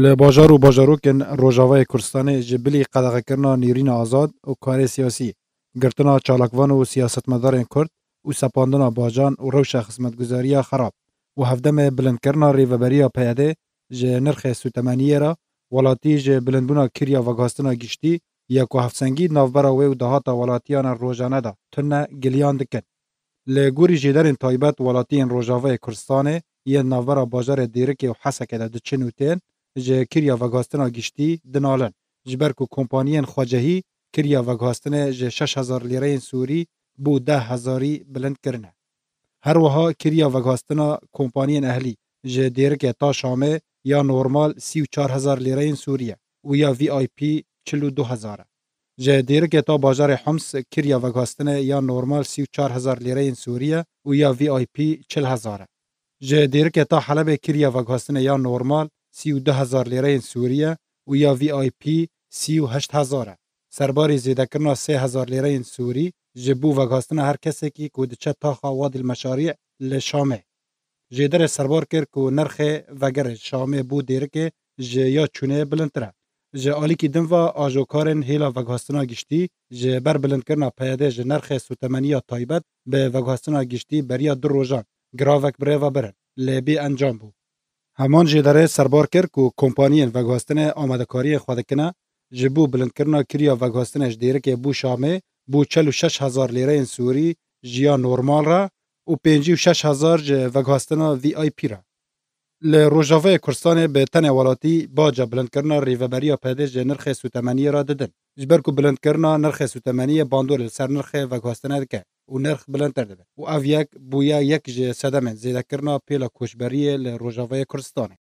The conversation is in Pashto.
Li bajar û bajarokên Rojavayê Kurdistanê ji bilî qedexekirina nêrîna azad û karê siyasî, girtina çalakvan û siyasetmedarên Kurd û sepandina bacan û rewşa xizmetguzariya xerab û hevdemê bilindkirina rêveberiya PYD e ji nirxê sûtemeniyê re welatî ji bilindbûna kiriya vegastina giştî ya ku hevsengî navbera wê û dahata welatiyana rojane da tune giliyan dikin. Li gorî jêderên taybet welatiyên Rojavayê Kurdistanê yên navbera bajarê Dêrikê û Hesekê de diçin û tên, ji kiriya veguhestina giştî dinalin. Ji ber ku kompaniyên xwecehî kiriya veguhestinê ji 6 hezar lîreyên Sûrî bû 10 hezarî bilind kirine. Her wiha kiriya veguhestina kompaniyên ehlî ji dêrikê ta Şamê ya normal 34 hezar lîreyên Sûriye û ya VIP 42 hezar e. Ji dêrikê ta bajarê Homs kiriya veguhestinê ya normal 34 hezar lîreyên Sûriye û ya VIP 40 hezar e. Ji dêrikê ta Helebê kiriya veguhestinê ya normal 32 هزار لیره سوریه و یا وی آی پی 38 هزاره. سرباری زیده کرنا 3 هزار لیره سوری جبو و گاستن هر کسی که کودچه تا خواد المشاریع لشامه. جیدر سربار کرد که نرخ وگر شامه بو دیرکه جه یا چونه بلندتره. جه آلی که دنوا آجوکارن هیلا وگهاستنا گشتی جه بر بلند کرنا پیاده جه نرخ سوتمنی تایبت به وگهاستنا گشتی بریا در روژان گراوک بره و برن لبی انجام بو. هەمان jê derê serbar kir ku kompanyên vegihestinê amadekariyê xwedikine ji bo bilindkirina kiriya vegihestinê ji dêrikê bû Şamê bû çel û şeş hezar lêreyên Sûrî jiya normal re û pêncî û şeş hezar ji vegihestina VIP re. Li Rojavayê Kurdistanê bi tenê welatî baca bilindkirina rêveberiya pêdê ji nirxê sûtemeniyê ra didin. Ji ber ku bilindkirina nirxê sûtemeniyê bandor li ser nirxê vegihestinê dike. ونرخ نرخ بلندتر دبه و اف یک بویا یک جه صدمه زیده کرنا پیلا کشبریه